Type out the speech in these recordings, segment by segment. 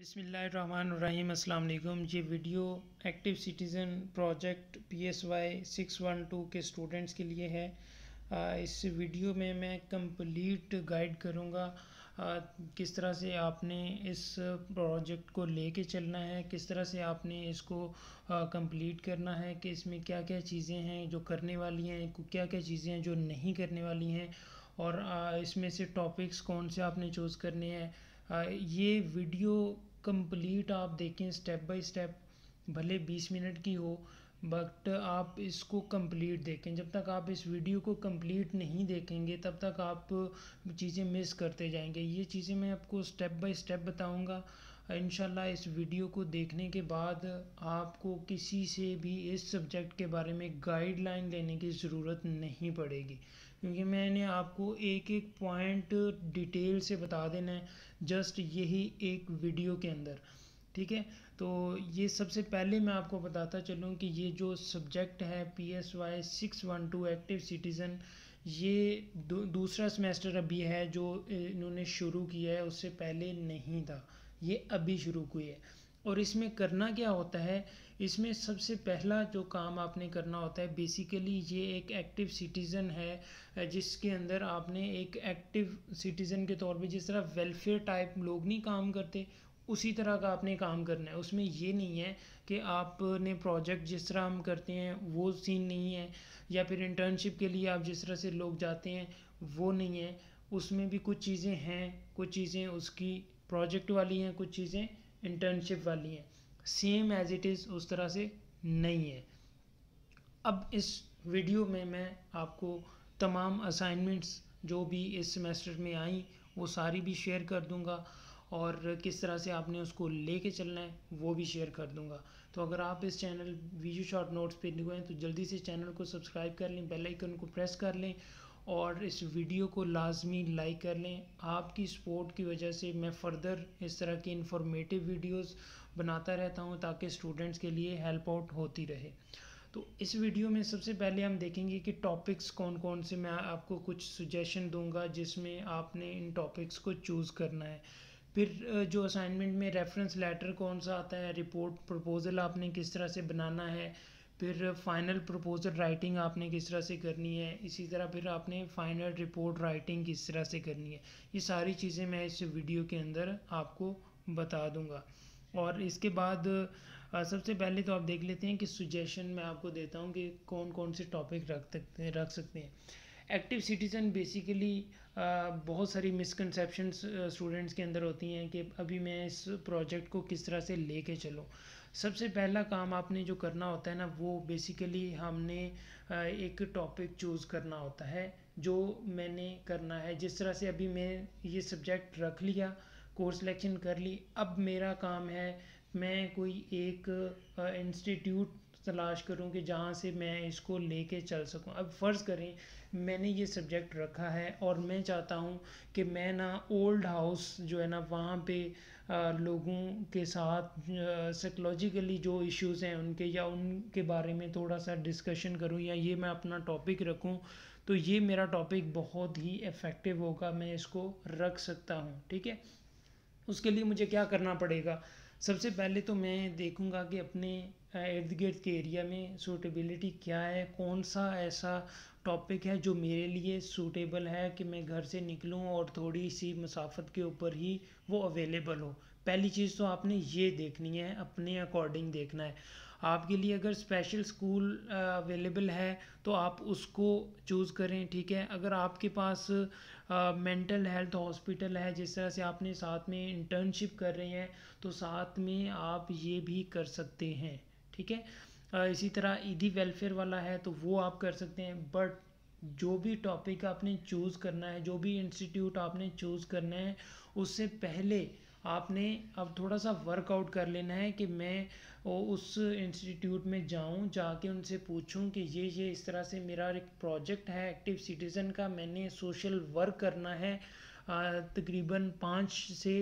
अस्सलाम वालेकुम ये video active citizen project P S Y six one two के स्टूडेंट्स के लिए है इस वीडियो में मैं कंप्लीट गाइड करूँगा किस तरह से आपने इस प्रोजेक्ट को लेके चलना है किस तरह से आपने इसको कंप्लीट करना है कि इसमें क्या क्या चीज़ें हैं जो करने वाली हैं क्या क्या चीज़ें हैं जो नहीं करने वाली हैं और इसमें से टॉपिक्स कौन से आपने चूज़ करने हैं ये वीडियो कंप्लीट आप देखें स्टेप बाय स्टेप भले 20 मिनट की हो बट आप इसको कंप्लीट देखें जब तक आप इस वीडियो को कंप्लीट नहीं देखेंगे तब तक आप चीज़ें मिस करते जाएंगे ये चीज़ें मैं आपको स्टेप बाय स्टेप बताऊंगा इनशाला इस वीडियो को देखने के बाद आपको किसी से भी इस सब्जेक्ट के बारे में गाइडलाइन लेने की ज़रूरत नहीं पड़ेगी क्योंकि मैंने आपको एक एक पॉइंट डिटेल से बता देना है जस्ट यही एक वीडियो के अंदर ठीक है तो ये सबसे पहले मैं आपको बताता चलूँ कि ये जो सब्जेक्ट है P S Y six one two active citizen ये दू, दूसरा सेमेस्टर अभी है जो इन्होंने शुरू किया है उससे पहले नहीं था ये अभी शुरू हुई है और इसमें करना क्या होता है इसमें सबसे पहला जो काम आपने करना होता है बेसिकली ये एक एक्टिव सिटीज़न है जिसके अंदर आपने एक एक्टिव सिटीज़न के तौर पे जिस तरह वेलफेयर टाइप लोग नहीं काम करते उसी तरह का आपने काम करना है उसमें ये नहीं है कि आपने प्रोजेक्ट जिस तरह हम करते हैं वो सीन नहीं है या फिर इंटर्नशिप के लिए आप जिस तरह से लोग जाते हैं वो नहीं है उसमें भी कुछ चीज़ें हैं कुछ चीज़ें उसकी प्रोजेक्ट वाली हैं कुछ चीज़ें इंटर्नशिप वाली हैं सेम एज इट इज़ उस तरह से नहीं है अब इस वीडियो में मैं आपको तमाम असाइनमेंट्स जो भी इस सेमेस्टर में आई वो सारी भी शेयर कर दूंगा और किस तरह से आपने उसको लेके चलना है वो भी शेयर कर दूंगा तो अगर आप इस चैनल वीडियो शॉर्ट नोट्स पे न्यू हैं तो जल्दी से चैनल को सब्सक्राइब कर लें बेल आइकन को प्रेस कर लें और इस वीडियो को लाजमी लाइक कर लें आपकी सपोर्ट की वजह से मैं फ़र्दर इस तरह की इन्फॉर्मेटिव वीडियोस बनाता रहता हूं ताकि स्टूडेंट्स के लिए हेल्प आउट होती रहे तो इस वीडियो में सबसे पहले हम देखेंगे कि टॉपिक्स कौन कौन से मैं आपको कुछ सुजेशन दूंगा जिसमें आपने इन टॉपिक्स को चूज़ करना है फिर जो असाइनमेंट में रेफरेंस लेटर कौन सा आता है रिपोर्ट प्रपोज़ल आपने किस तरह से बनाना है फिर फाइनल प्रपोजल राइटिंग आपने किस तरह से करनी है इसी तरह फिर आपने फाइनल रिपोर्ट राइटिंग किस तरह से करनी है ये सारी चीज़ें मैं इस वीडियो के अंदर आपको बता दूंगा और इसके बाद सबसे पहले तो आप देख लेते हैं कि सुजेशन मैं आपको देता हूँ कि कौन कौन से टॉपिक रख सकते हैं रख सकते हैं एक्टिव सिटीज़न बेसिकली बहुत सारी मिसकनसेप्शन स्टूडेंट्स के अंदर होती हैं कि अभी मैं इस प्रोजेक्ट को किस तरह से कर चलूँ सबसे पहला काम आपने जो करना होता है ना वो बेसिकली हमने एक टॉपिक चूज़ करना होता है जो मैंने करना है जिस तरह से अभी मैं ये सब्जेक्ट रख लिया कोर्स सिलेक्शन कर ली अब मेरा काम है मैं कोई एक इंस्टीट्यूट तलाश करूं कि जहां से मैं इसको लेके चल सकूं अब फ़र्ज़ करें मैंने ये सब्जेक्ट रखा है और मैं चाहता हूं कि मैं ना ओल्ड हाउस जो है ना वहां पे आ, लोगों के साथ साइकोलॉजिकली जो इश्यूज़ हैं उनके या उनके बारे में थोड़ा सा डिस्कशन करूं या ये मैं अपना टॉपिक रखूं तो ये मेरा टॉपिक बहुत ही इफ़ेक्टिव होगा मैं इसको रख सकता हूँ ठीक है उसके लिए मुझे क्या करना पड़ेगा सबसे पहले तो मैं देखूँगा कि अपने इर्द गिर्द के एरिया में सूटेबिलिटी क्या है कौन सा ऐसा टॉपिक है जो मेरे लिए सूटेबल है कि मैं घर से निकलूं और थोड़ी सी मुसाफत के ऊपर ही वो अवेलेबल हो पहली चीज़ तो आपने ये देखनी है अपने अकॉर्डिंग देखना है आपके लिए अगर स्पेशल स्कूल अवेलेबल है तो आप उसको चूज़ करें ठीक है अगर आपके पास मेंटल हेल्थ हॉस्पिटल है जिस तरह से आपने साथ में इंटर्नशिप कर रहे हैं तो साथ में आप ये भी कर सकते हैं ठीक है इसी तरह ईदी वेलफेयर वाला है तो वो आप कर सकते हैं बट जो भी टॉपिक आपने चूज़ करना है जो भी इंस्टीट्यूट आपने चूज़ करना है उससे पहले आपने अब थोड़ा सा वर्कआउट कर लेना है कि मैं उस इंस्टीट्यूट में जाऊं जाके उनसे पूछूं कि ये ये इस तरह से मेरा एक प्रोजेक्ट है एक्टिव सिटीज़न का मैंने सोशल वर्क करना है तकरीबन पाँच से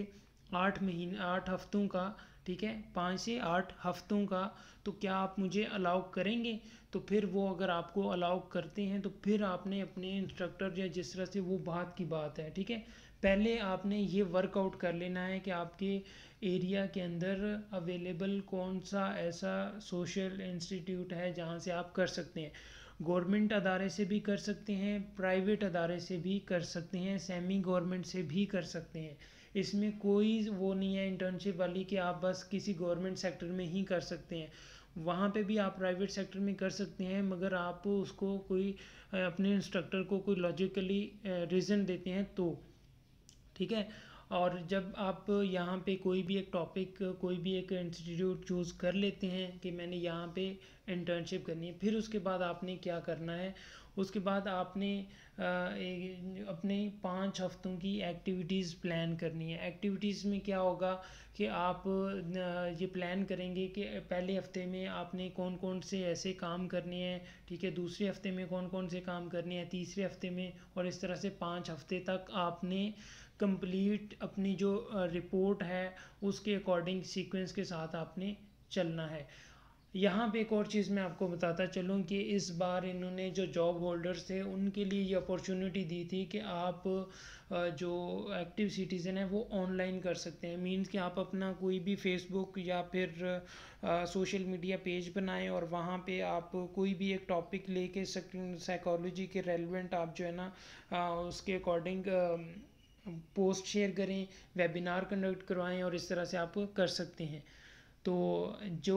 आठ महीने आठ हफ्तों का ठीक है पाँच से आठ हफ्तों का तो क्या आप मुझे अलाउ करेंगे तो फिर वो अगर आपको अलाउ करते हैं तो फिर आपने अपने इंस्ट्रक्टर या जिस तरह से वो बात की बात है ठीक है पहले आपने ये वर्कआउट कर लेना है कि आपके एरिया के अंदर अवेलेबल कौन सा ऐसा सोशल इंस्टीट्यूट है जहाँ से आप कर सकते हैं गवर्नमेंट अदारे से भी कर सकते हैं प्राइवेट अदारे से भी कर सकते हैं सेमी गवर्नमेंट से भी कर सकते हैं इसमें कोई वो नहीं है इंटर्नशिप वाली कि आप बस किसी गवर्नमेंट सेक्टर में ही कर सकते हैं वहाँ पे भी आप प्राइवेट सेक्टर में कर सकते हैं मगर आप उसको कोई अपने इंस्ट्रक्टर को कोई लॉजिकली रीज़न देते हैं तो ठीक है और जब आप यहाँ पे कोई भी एक टॉपिक कोई भी एक इंस्टीट्यूट चूज़ कर लेते हैं कि मैंने यहाँ पे इंटर्नशिप करनी है फिर उसके बाद आपने क्या करना है उसके बाद आपने अपने पाँच हफ्तों की एक्टिविटीज़ प्लान करनी है एक्टिविटीज़ में क्या होगा कि आप ये प्लान करेंगे कि पहले हफ्ते में आपने कौन कौन से ऐसे काम करने हैं ठीक है दूसरे हफ्ते में कौन कौन से काम करने हैं तीसरे हफ्ते में और इस तरह से पाँच हफ्ते तक आपने कंप्लीट अपनी जो रिपोर्ट है उसके अकॉर्डिंग सीक्वेंस के साथ आपने चलना है यहाँ पे एक और चीज़ मैं आपको बताता चलूँ कि इस बार इन्होंने जो जॉब होल्डर्स थे उनके लिए ये अपॉर्चुनिटी दी थी कि आप जो एक्टिव सिटीज़न है वो ऑनलाइन कर सकते हैं मींस कि आप अपना कोई भी फेसबुक या फिर सोशल मीडिया पेज बनाएं और वहाँ पे आप कोई भी एक टॉपिक लेके साइकोलॉजी के रेलिवेंट आप जो है ना उसके अकॉर्डिंग पोस्ट शेयर करें वेबिनार कंडक्ट करवाएं और इस तरह से आप कर सकते हैं तो जो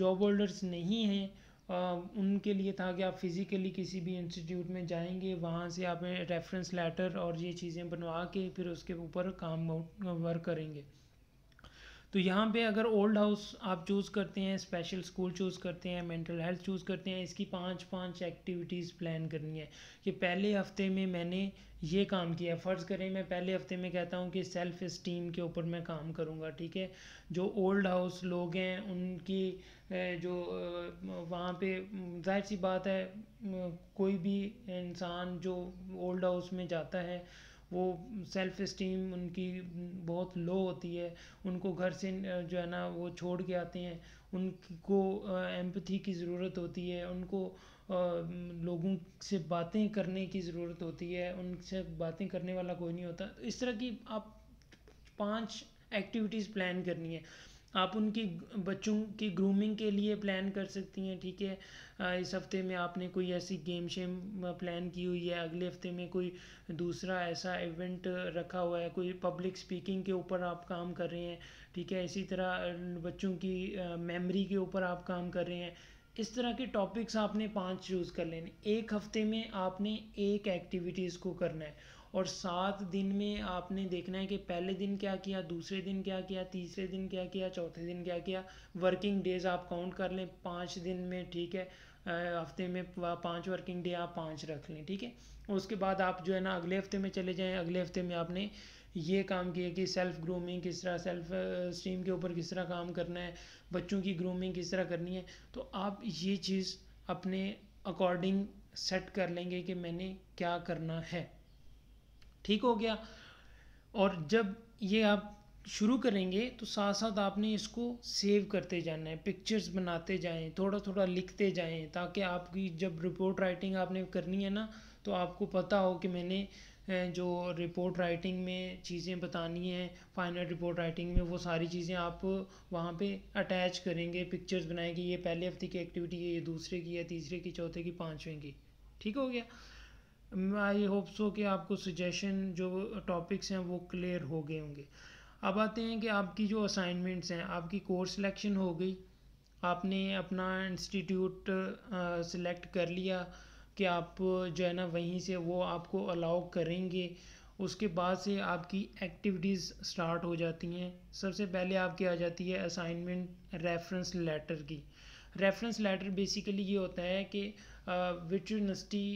जॉब होल्डर्स नहीं हैं उनके लिए था कि आप फिज़िकली किसी भी इंस्टीट्यूट में जाएंगे वहाँ से आप रेफरेंस लेटर और ये चीज़ें बनवा के फिर उसके ऊपर काम वर्क करेंगे तो यहाँ पे अगर ओल्ड हाउस आप चूज़ करते हैं स्पेशल स्कूल चूज़ करते हैं मेंटल हेल्थ चूज़ करते हैं इसकी पांच पांच एक्टिविटीज़ प्लान करनी है कि पहले हफ्ते में मैंने ये काम किया फ़र्ज़ करें मैं पहले हफ्ते में कहता हूँ कि सेल्फ़ इस्टीम के ऊपर मैं काम करूँगा ठीक है जो ओल्ड हाउस लोग हैं उनकी जो वहाँ पे जाहिर सी बात है कोई भी इंसान जो ओल्ड हाउस में जाता है वो सेल्फ इस्टीम उनकी बहुत लो होती है उनको घर से जो है ना वो छोड़ के आते हैं उनको एम्पथी की ज़रूरत होती है उनको लोगों से बातें करने की ज़रूरत होती है उनसे बातें करने वाला कोई नहीं होता इस तरह की आप पांच एक्टिविटीज़ प्लान करनी है आप उनकी बच्चों की ग्रूमिंग के लिए प्लान कर सकती हैं ठीक है इस हफ्ते में आपने कोई ऐसी गेम शेम प्लान की हुई है अगले हफ्ते में कोई दूसरा ऐसा इवेंट रखा हुआ है कोई पब्लिक स्पीकिंग के ऊपर आप काम कर रहे हैं ठीक है इसी तरह बच्चों की मेमोरी के ऊपर आप काम कर रहे हैं इस तरह के टॉपिक्स आपने पांच चूज़ कर लेने एक हफ्ते में आपने एक एक्टिविटीज़ को करना है और सात दिन में आपने देखना है कि पहले दिन क्या किया दूसरे दिन क्या किया तीसरे दिन क्या किया चौथे दिन क्या किया वर्किंग डेज आप काउंट कर लें पाँच दिन में ठीक है हफ्ते में पाँच वर्किंग डे आप पाँच रख लें ठीक है उसके बाद आप जो है ना अगले हफ्ते में चले जाएं अगले हफ्ते में आपने ये काम किया कि सेल्फ ग्रूमिंग किस तरह सेल्फ स्टीम के ऊपर किस तरह काम करना है बच्चों की ग्रूमिंग किस तरह करनी है तो आप ये चीज़ अपने अकॉर्डिंग सेट कर लेंगे कि मैंने क्या करना है ठीक हो गया और जब ये आप शुरू करेंगे तो साथ साथ आपने इसको सेव करते जाना है पिक्चर्स बनाते जाएं थोड़ा थोड़ा लिखते जाएं ताकि आपकी जब रिपोर्ट राइटिंग आपने करनी है ना तो आपको पता हो कि मैंने जो रिपोर्ट राइटिंग में चीज़ें बतानी हैं फाइनल रिपोर्ट राइटिंग में वो सारी चीज़ें आप वहाँ पे अटैच करेंगे पिक्चर्स बनाएंगे ये पहले हफ्ते की एक्टिविटी है ये दूसरे की है तीसरे की चौथे की पाँचवें की ठीक हो गया आई होप सो कि आपको सजेशन जो टॉपिक्स हैं वो क्लियर हो गए होंगे अब आते हैं कि आपकी जो असाइनमेंट्स हैं आपकी कोर्स सिलेक्शन हो गई आपने अपना इंस्टीट्यूट सिलेक्ट कर लिया कि आप जो है ना वहीं से वो आपको अलाउ करेंगे उसके बाद से आपकी एक्टिविटीज़ स्टार्ट हो जाती हैं सबसे पहले आपकी आ जाती है असाइनमेंट रेफरेंस लेटर की रेफरेंस लेटर बेसिकली ये होता है कि विच यूनिवर्सिटी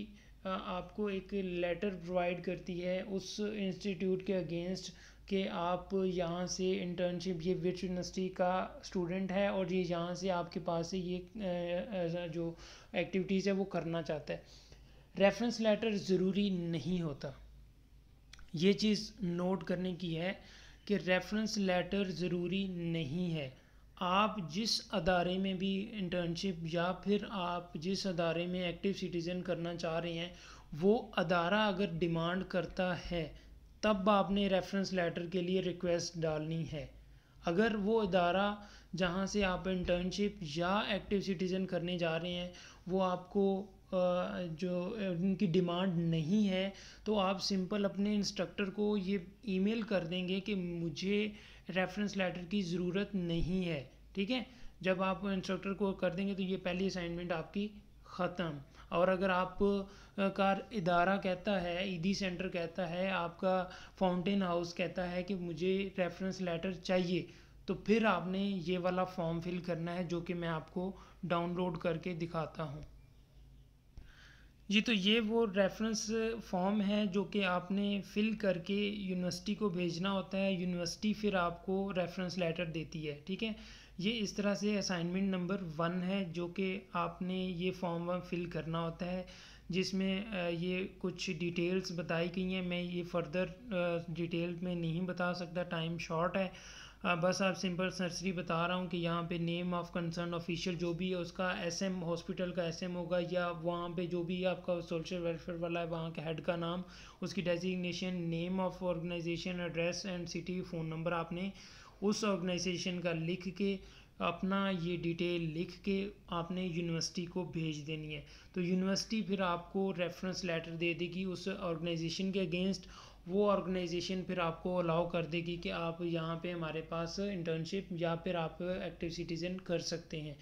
आपको एक लेटर प्रोवाइड करती है उस इंस्टीट्यूट के अगेंस्ट कि आप यहाँ से इंटर्नशिप ये विच यूनिवर्सिटी का स्टूडेंट है और ये यहाँ से आपके पास से ये जो एक्टिविटीज़ है वो करना चाहता है रेफरेंस लेटर ज़रूरी नहीं होता ये चीज़ नोट करने की है कि रेफरेंस लेटर ज़रूरी नहीं है आप जिस अदारे में भी इंटर्नशिप या फिर आप जिस अदारे में एक्टिव सिटीज़न करना चाह रहे हैं वो अदारा अगर डिमांड करता है तब आपने रेफरेंस लेटर के लिए रिक्वेस्ट डालनी है अगर वो अदारा जहाँ से आप इंटर्नशिप या एक्टिव सिटीज़न करने जा रहे हैं वो आपको जो उनकी डिमांड नहीं है तो आप सिंपल अपने इंस्ट्रक्टर को ये ईमेल कर देंगे कि मुझे रेफरेंस लेटर की ज़रूरत नहीं है ठीक है जब आप इंस्ट्रक्टर को कर देंगे तो ये पहली असाइनमेंट आपकी ख़त्म और अगर आप का इदारा कहता है ईदी सेंटर कहता है आपका फाउंटेन हाउस कहता है कि मुझे रेफरेंस लेटर चाहिए तो फिर आपने ये वाला फॉर्म फिल करना है जो कि मैं आपको डाउनलोड करके दिखाता हूँ जी तो ये वो रेफरेंस फॉर्म है जो कि आपने फिल करके यूनिवर्सिटी को भेजना होता है यूनिवर्सिटी फिर आपको रेफरेंस लेटर देती है ठीक है ये इस तरह से असाइनमेंट नंबर वन है जो कि आपने ये फॉर्म वाम फिल करना होता है जिसमें ये कुछ डिटेल्स बताई गई हैं मैं ये फर्दर डिटेल में नहीं बता सकता टाइम शॉर्ट है हाँ, बस आप सिंपल नर्सरी बता रहा हूँ कि यहाँ पे नेम ऑफ कंसर्न ऑफिशियल जो भी है उसका एसएम हॉस्पिटल का एसएम होगा या वहाँ पे जो भी आपका सोशल वेलफेयर वाला है वहाँ के हेड का नाम उसकी designation name of organization address and city phone number आपने उस ऑर्गेनाइजेशन का लिख के अपना ये डिटेल लिख के आपने यूनिवर्सिटी को भेज देनी है तो यूनिवर्सिटी फिर आपको रेफरेंस लेटर दे देगी उस ऑर्गेनाइजेशन के अगेंस्ट वो ऑर्गेनाइजेशन फिर आपको अलाउ कर देगी कि आप यहाँ पे हमारे पास इंटर्नशिप या फिर आप एक्टिव सिटीज़न कर सकते हैं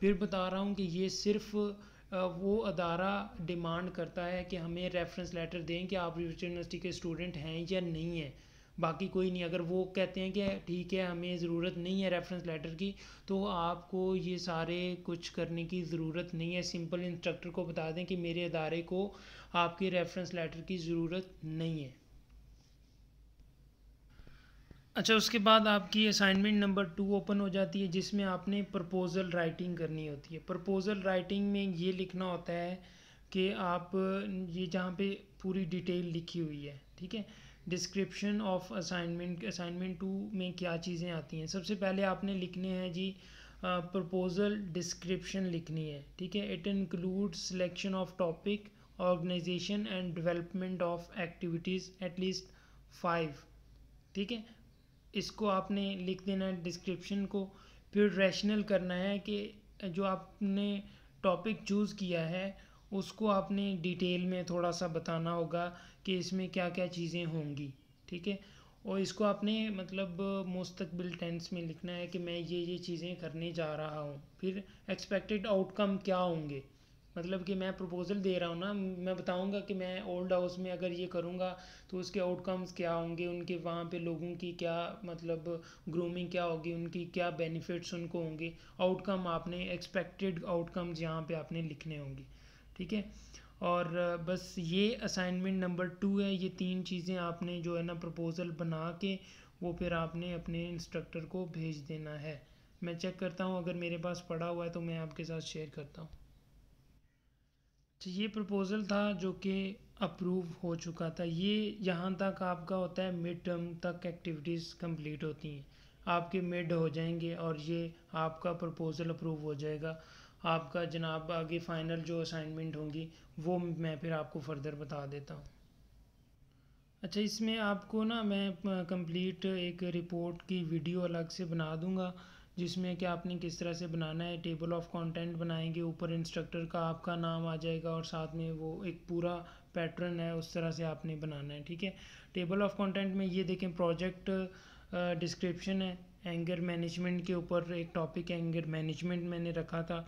फिर बता रहा हूँ कि ये सिर्फ वो अदारा डिमांड करता है कि हमें रेफरेंस लेटर दें कि आप यूनिवर्सिटी के स्टूडेंट हैं या नहीं हैं बाकी कोई नहीं अगर वो कहते हैं कि ठीक है हमें ज़रूरत नहीं है रेफरेंस लेटर की तो आपको ये सारे कुछ करने की ज़रूरत नहीं है सिंपल इंस्ट्रक्टर को बता दें कि मेरे अदारे को आपके रेफरेंस लेटर की ज़रूरत नहीं है अच्छा उसके बाद आपकी असाइनमेंट नंबर टू ओपन हो जाती है जिसमें आपने प्रपोज़ल राइटिंग करनी होती है प्रपोज़ल राइटिंग में ये लिखना होता है कि आप ये जहाँ पे पूरी डिटेल लिखी हुई है ठीक है description of assignment assignment two में क्या चीज़ें आती हैं सबसे पहले आपने लिखने हैं जी प्रपोज़ल डिस्क्रिप्शन लिखनी है ठीक है it include selection of topic organization and development of activities at least five ठीक है इसको आपने लिख देना है डिस्क्रिप्शन को फिर रैशनल करना है कि जो आपने टॉपिक चूज़ किया है उसको आपने डिटेल में थोड़ा सा बताना होगा कि इसमें क्या क्या चीज़ें होंगी ठीक है और इसको आपने मतलब मुस्तबिल टेंस में लिखना है कि मैं ये ये चीज़ें करने जा रहा हूँ फिर एक्सपेक्टेड आउटकम क्या होंगे मतलब कि मैं प्रपोज़ल दे रहा हूँ ना मैं बताऊँगा कि मैं ओल्ड हाउस में अगर ये करूँगा तो उसके आउटकम्स क्या होंगे उनके वहाँ पे लोगों की क्या मतलब ग्रूमिंग क्या होगी उनकी क्या बेनिफिट्स उनको होंगे आउटकम आपने एक्सपेक्टेड आउटकम्स यहाँ पे आपने लिखने होंगे ठीक है और बस ये असाइनमेंट नंबर टू है ये तीन चीज़ें आपने जो है ना प्रपोज़ल बना के वो फिर आपने अपने इंस्ट्रक्टर को भेज देना है मैं चेक करता हूँ अगर मेरे पास पड़ा हुआ है तो मैं आपके साथ शेयर करता हूँ तो ये प्रपोज़ल था जो कि अप्रूव हो चुका था ये यहाँ तक आपका होता है मिड टर्म तक एक्टिविटीज़ कंप्लीट होती हैं आपके मिड हो जाएंगे और ये आपका प्रपोज़ल अप्रूव हो जाएगा आपका जनाब आगे फ़ाइनल जो असाइनमेंट होंगी वो मैं फिर आपको फर्दर बता देता हूँ अच्छा इसमें आपको ना मैं कंप्लीट एक रिपोर्ट की वीडियो अलग से बना दूँगा जिसमें कि आपने किस तरह से बनाना है टेबल ऑफ कंटेंट बनाएंगे ऊपर इंस्ट्रक्टर का आपका नाम आ जाएगा और साथ में वो एक पूरा पैटर्न है उस तरह से आपने बनाना है ठीक है टेबल ऑफ कंटेंट में ये देखें प्रोजेक्ट डिस्क्रिप्शन है एंगर मैनेजमेंट के ऊपर एक टॉपिक एंगर मैनेजमेंट मैंने रखा था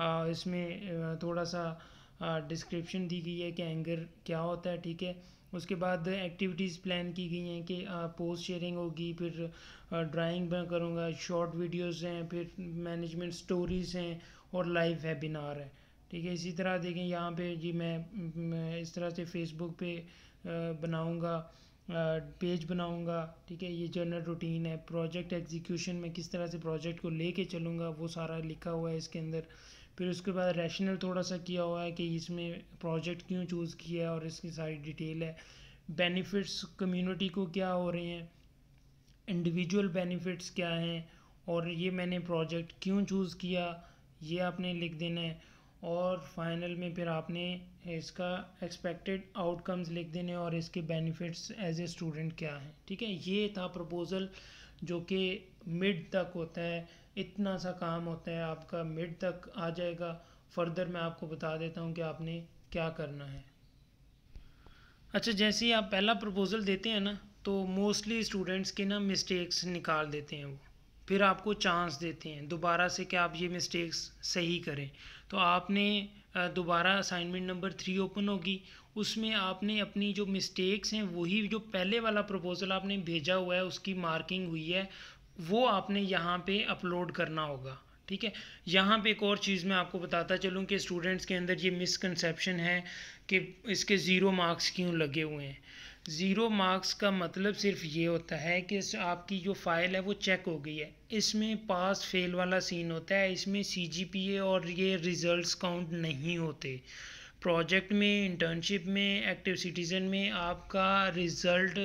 आ, इसमें थोड़ा सा डिस्क्रिप्शन दी गई है कि एंगर क्या होता है ठीक है उसके बाद एक्टिविटीज़ प्लान की गई हैं कि पोस्ट शेयरिंग होगी फिर ड्राइंग मैं करूँगा शॉर्ट वीडियोस हैं फिर मैनेजमेंट स्टोरीज़ हैं और लाइव वेबिनार है ठीक है इसी तरह देखें यहाँ पे जी मैं, मैं इस तरह से फेसबुक पे बनाऊँगा पेज बनाऊँगा ठीक है ये जर्नल रूटीन है प्रोजेक्ट एग्जीक्यूशन में किस तरह से प्रोजेक्ट को ले चलूँगा वो सारा लिखा हुआ है इसके अंदर फिर उसके बाद रैशनल थोड़ा सा किया हुआ है कि इसमें प्रोजेक्ट क्यों चूज़ किया है और इसकी सारी डिटेल है बेनिफिट्स कम्युनिटी को क्या हो रहे हैं इंडिविजुअल बेनिफिट्स क्या हैं और ये मैंने प्रोजेक्ट क्यों चूज़ किया ये आपने लिख देना है और फाइनल में फिर आपने इसका एक्सपेक्टेड आउटकम्स लिख देने और इसके बेनिफिट्स एज ए स्टूडेंट क्या हैं ठीक है ये था प्रपोज़ल जो कि मिड तक होता है इतना सा काम होता है आपका मिड तक आ जाएगा फर्दर मैं आपको बता देता हूँ कि आपने क्या करना है अच्छा जैसे ही आप पहला प्रपोज़ल देते हैं ना तो मोस्टली स्टूडेंट्स के ना मिस्टेक्स निकाल देते हैं वो फिर आपको चांस देते हैं दोबारा से कि आप ये मिस्टेक्स सही करें तो आपने दोबारा असाइनमेंट नंबर थ्री ओपन होगी उसमें आपने अपनी जो मिस्टेक्स हैं वही जो पहले वाला प्रपोज़ल आपने भेजा हुआ है उसकी मार्किंग हुई है वो आपने यहाँ पे अपलोड करना होगा ठीक है यहाँ पे एक और चीज़ मैं आपको बताता चलूँ कि स्टूडेंट्स के अंदर ये मिसकनसेप्शन है कि इसके ज़ीरो मार्क्स क्यों लगे हुए हैं ज़ीरो मार्क्स का मतलब सिर्फ ये होता है कि आपकी जो फ़ाइल है वो चेक हो गई है इसमें पास फेल वाला सीन होता है इसमें सी और ये रिज़ल्ट काउंट नहीं होते प्रोजेक्ट में इंटर्नशिप में एक्टिव सिटीज़न में आपका रिज़ल्ट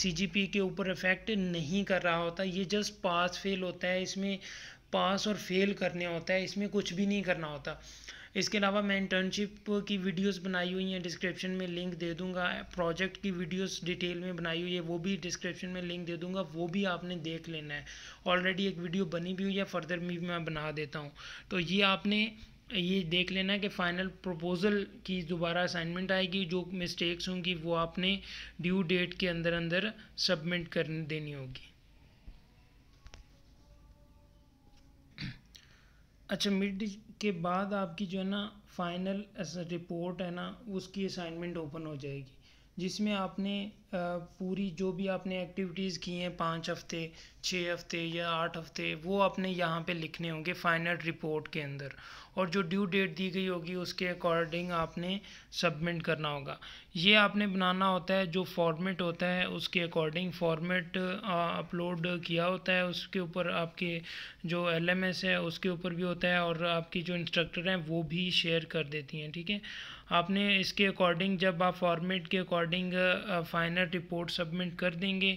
सी जी पी के ऊपर इफ़ेक्ट नहीं कर रहा होता ये जस्ट पास फेल होता है इसमें पास और फेल करने होता है इसमें कुछ भी नहीं करना होता इसके अलावा मैं इंटर्नशिप की वीडियोस बनाई हुई हैं डिस्क्रिप्शन में लिंक दे दूंगा प्रोजेक्ट की वीडियोस डिटेल में बनाई हुई है वो भी डिस्क्रिप्शन में लिंक दे दूंगा वो भी आपने देख लेना है ऑलरेडी एक वीडियो बनी भी हुई है फर्दर भी मैं बना देता हूँ तो ये आपने ये देख लेना कि फ़ाइनल प्रपोज़ल की दोबारा असाइनमेंट आएगी जो मिस्टेक्स होंगी वो आपने ड्यू डेट के अंदर अंदर सबमिट कर देनी होगी अच्छा मिड के बाद आपकी जो है ना फाइनल रिपोर्ट है ना उसकी असाइनमेंट ओपन हो जाएगी जिसमें आपने पूरी जो भी आपने एक्टिविटीज़ की हैं पाँच हफ्ते छः हफ्ते या आठ हफ्ते वो आपने यहाँ पे लिखने होंगे फाइनल रिपोर्ट के अंदर और जो ड्यू डेट दी गई होगी उसके अकॉर्डिंग आपने सबमिट करना होगा ये आपने बनाना होता है जो फॉर्मेट होता है उसके अकॉर्डिंग फॉर्मेट अपलोड किया होता है उसके ऊपर आपके जो एल है उसके ऊपर भी होता है और आपकी जो इंस्ट्रक्टर हैं वो भी शेयर कर देती हैं ठीक है थीके? आपने इसके अकॉर्डिंग जब आप फॉर्मेट के अकॉर्डिंग फाइनल रिपोर्ट सबमिट कर देंगे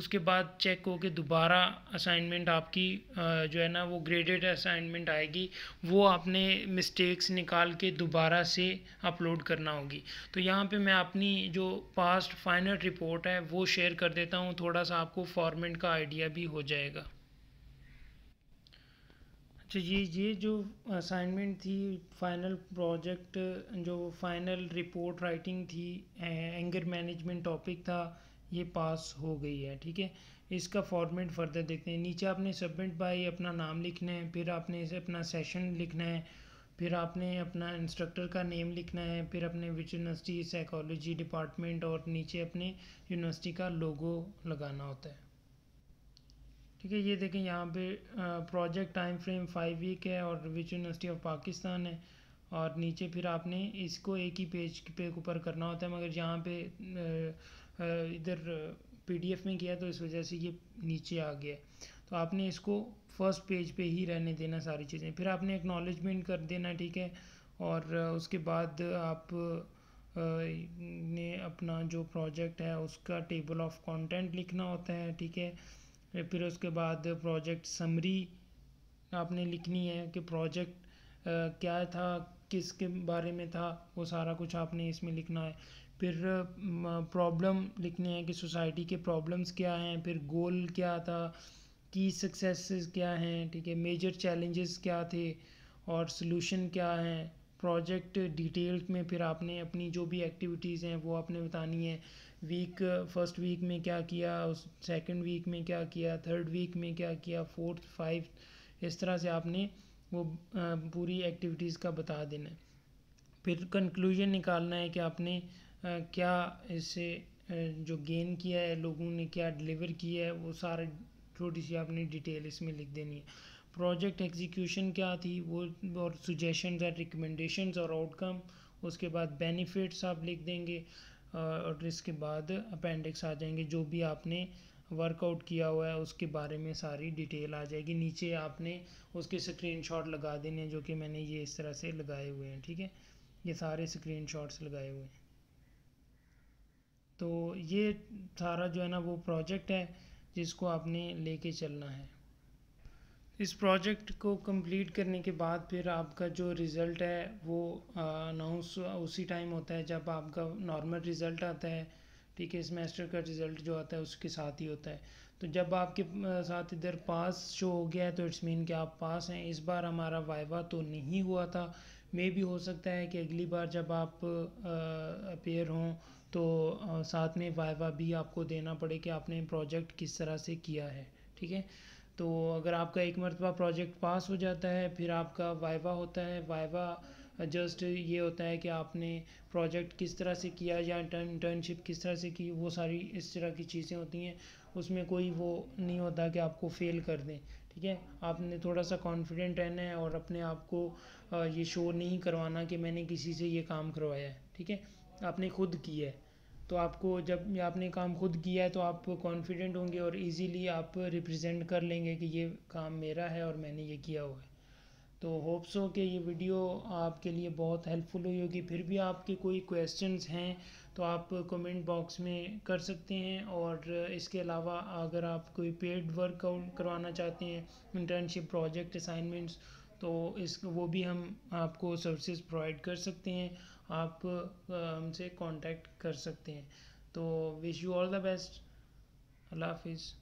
उसके बाद चेक के दोबारा असाइनमेंट आपकी जो है ना वो ग्रेडेड असाइनमेंट आएगी वो आपने मिस्टेक्स निकाल के दोबारा से अपलोड करना होगी तो यहाँ पे मैं अपनी जो पास्ट फाइनल रिपोर्ट है वो शेयर कर देता हूँ थोड़ा सा आपको फॉर्मेट का आइडिया भी हो जाएगा तो ये ये जो असाइनमेंट थी फाइनल प्रोजेक्ट जो फाइनल रिपोर्ट राइटिंग थी एंगर मैनेजमेंट टॉपिक था ये पास हो गई है ठीक है इसका फॉर्मेट फर्दर देखते हैं नीचे आपने सबमिट बाय अपना नाम लिखना है फिर आपने इसे अपना सेशन लिखना है फिर आपने अपना इंस्ट्रक्टर का नेम लिखना है फिर अपने विच यूनिवर्सिटी साइकोलॉजी डिपार्टमेंट और नीचे अपने यूनिवर्सिटी का लोगो लगाना होता है ठीक है ये देखें यहाँ पे project time frame five week है और विच यूनिवर्सिटी ऑफ पाकिस्तान है और नीचे फिर आपने इसको एक ही पेज पे ऊपर करना होता है मगर यहाँ पे इधर पीडीएफ में किया तो इस वजह से ये नीचे आ गया तो आपने इसको फर्स्ट पेज पे ही रहने देना सारी चीज़ें फिर आपने एक्नॉलेजमेंट कर देना ठीक है और उसके बाद आप ने अपना जो प्रोजेक्ट है उसका टेबल ऑफ कंटेंट लिखना होता है ठीक है फिर उसके बाद प्रोजेक्ट समरी आपने लिखनी है कि प्रोजेक्ट क्या था किसके बारे में था वो सारा कुछ आपने इसमें लिखना है फिर प्रॉब्लम लिखने हैं कि सोसाइटी के प्रॉब्लम्स क्या हैं फिर गोल क्या था की सक्सेस क्या हैं ठीक है मेजर चैलेंजेस क्या थे और सोल्यूशन क्या हैं प्रोजेक्ट डिटेल में फिर आपने अपनी जो भी एक्टिविटीज़ हैं वो आपने बतानी है वीक फर्स्ट वीक में क्या किया उस सेकेंड वीक में क्या किया थर्ड वीक में क्या किया फोर्थ फाइव इस तरह से आपने वो पूरी एक्टिविटीज़ का बता देना है फिर कंक्लूजन निकालना है कि आपने क्या इससे जो गेन किया है लोगों ने क्या डिलीवर किया है वो सारे छोटी सी आपने डिटेल इसमें लिख देनी है प्रोजेक्ट एग्जीक्यूशन क्या थी वो और सुजेशन एंड रिकमेंडेशन और आउटकम उसके बाद बेनिफिट्स आप लिख देंगे और इसके बाद अपेंडिक्स आ जाएंगे जो भी आपने वर्कआउट किया हुआ है उसके बारे में सारी डिटेल आ जाएगी नीचे आपने उसके स्क्रीनशॉट लगा देने हैं जो कि मैंने ये इस तरह से लगाए हुए हैं ठीक है ये सारे स्क्रीनशॉट्स लगाए हुए हैं तो ये सारा जो है ना वो प्रोजेक्ट है जिसको आपने लेके चलना है इस प्रोजेक्ट को कंप्लीट करने के बाद फिर आपका जो रिज़ल्ट है वो अनाउंस उसी टाइम होता है जब आपका नॉर्मल रिज़ल्ट आता है ठीक है सेमेस्टर का रिज़ल्ट जो आता है उसके साथ ही होता है तो जब आपके साथ इधर पास शो हो गया है तो इट्स मीन कि आप पास हैं इस बार हमारा वाइवा तो नहीं हुआ था मे भी हो सकता है कि अगली बार जब आप अपेयर हों तो साथ में वाइवा भी आपको देना पड़े कि आपने प्रोजेक्ट किस तरह से किया है ठीक है तो अगर आपका एक मरतबा प्रोजेक्ट पास हो जाता है फिर आपका वाइवा होता है वाइवा जस्ट ये होता है कि आपने प्रोजेक्ट किस तरह से किया या इंटर्नशिप किस तरह से की वो सारी इस तरह की चीज़ें होती हैं उसमें कोई वो नहीं होता कि आपको फेल कर दें ठीक है आपने थोड़ा सा कॉन्फिडेंट रहना है और अपने आप को ये शो नहीं करवाना कि मैंने किसी से ये काम करवाया है ठीक है आपने खुद किया है तो आपको जब आपने काम खुद किया है तो आप कॉन्फिडेंट होंगे और इजीली आप रिप्रेजेंट कर लेंगे कि ये काम मेरा है और मैंने ये किया हुआ है तो होप्स हो कि ये वीडियो आपके लिए बहुत हेल्पफुल हुई होगी फिर भी आपके कोई क्वेश्चंस हैं तो आप कमेंट बॉक्स में कर सकते हैं और इसके अलावा अगर आप कोई पेड वर्कआउट करवाना चाहते हैं इंटर्नशिप प्रोजेक्ट असाइनमेंट्स तो इस वो भी हम आपको सर्विसेज प्रोवाइड कर सकते हैं आप हमसे कांटेक्ट कर सकते हैं तो wish you all the best अल्लाह हाफिज़